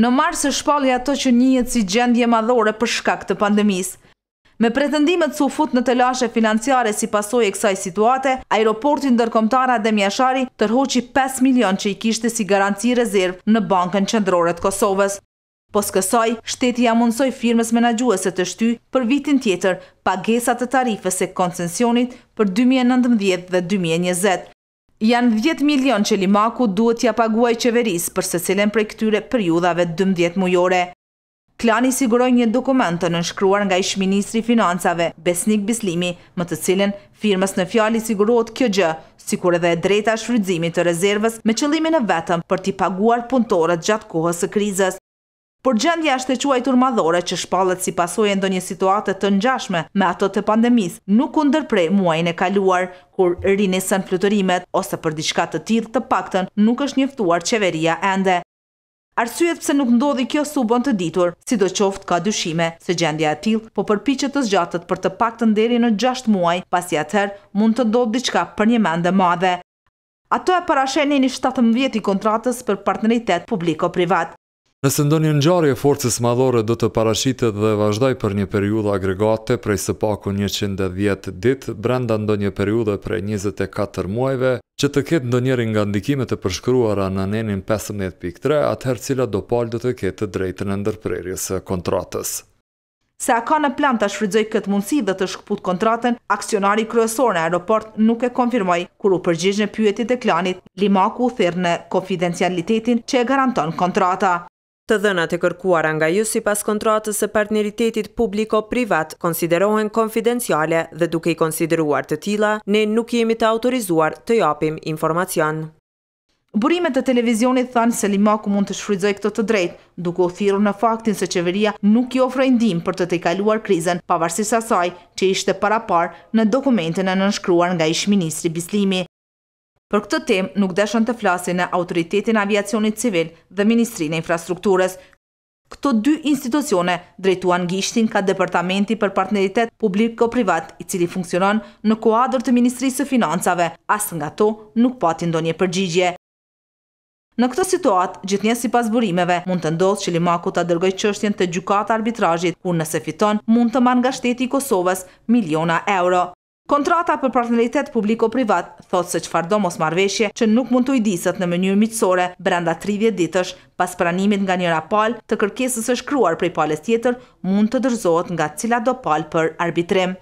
në marë së shpalli ato që njët si gjendje madhore për shkak të pandemis. Me pretendimet su fut në të lashe financiare si pasoj e kësaj situate, aeroportin dërkomtara dhe mjashari tërhoqi 5 milion që i kishte si garanci rezervë në Bankën qëndroret Kosovës. Pos kësaj, shteti ja mundsoj firmes menagjuese të shty për vitin tjetër pagesat të tarifës e konsensionit për 2019 dhe 2020. Janë 10 milion që Limaku duhet tja paguaj qeveris për se cilën për këtyre periudave 12 mujore. Klani siguroj një dokument të nënshkruar nga ishë Ministri Financave, Besnik Bislimi, më të cilin firmës në fjali sigurot kjo gjë, sikur edhe drejta shfrydzimi të rezervës me qëllimin e vetëm për t'i paguar punëtorët gjatë kohës e krizës. Por gjendja është e quajtur madhore që shpalët si pasojë ndo një situatet të njashme me ato të pandemis nuk undërprej muajnë e kaluar, kur rinisën flutërimet ose për diçka të tjith të pakten nuk është njëftuar qeveria ende. Arsyet pëse nuk ndodhi kjo subon të ditur, si do qoft ka dyshime, se gjendja e til, po përpichet të zgjatët për të pakten deri në 6 muaj, pasi atër mund të ndodhë diçka për një mende madhe. Ato e parashenin i 17 kontratës për partneritet publiko-privat. Nëse ndonjë ngjarje e forcës madhore do të parashitet dhe vazhdoj për një periudhë agregate prej së paku 110 ditë brenda ndonjë periudhe prej 24 muajve, që të ketë ndonjërin nga ndikimet e përshkruara në nenin 15.3, atëherë cila do palë do të ketë të drejtën e ndërprerjes e kontratës. Se a ka në plan të shfridzoj këtë mundësi dhe të shkëput kontratën, aksionari kryesor në aeroport nuk e konfirmoj, kur u në pyetit e klanit, Limaku u thirë në konfidencialitetin që e garanton kontrata. Të dhënat e kërkuara nga ju si pas kontratës e partneritetit publiko-privat konsiderohen konfidenciale dhe duke i konsideruar të tila, ne nuk jemi të autorizuar të japim informacion. Burimet të televizionit thanë se Limaku mund të shfrydzoj këto të drejt, duke u thiru në faktin se qeveria nuk i ofre ndim për të të i kaluar krizen, pavarësisa saj që ishte para par në dokumentin e nënshkruar nga ishë ministri Bislimi. Për këtë tem nuk deshën të flasin e autoritetin aviacionit civil dhe Ministrinë e Infrastrukturës. Këto dy institucione drejtuan gishtin ka Departamenti për Partneritet Publiko-Privat i cili funksionon në kuadrë të Ministrisë të Financave, asë nga to nuk pati ndonje përgjigje. Në këtë situatë, gjithë njësë i pasburimeve mund të ndodhë që Limaku të adërgoj qështjen të gjukat arbitrajit, ku nëse fiton mund të marrë nga shteti i Kosovës miliona euro. Kontrata për partneritet publiko-privat thotë se që fardo mos marveshje që nuk mund të i në mënyrë mitësore brenda 30 ditësh pas pranimit nga njëra pal të kërkesës është kruar prej palës tjetër mund të dërzot nga cila do pal për arbitrim.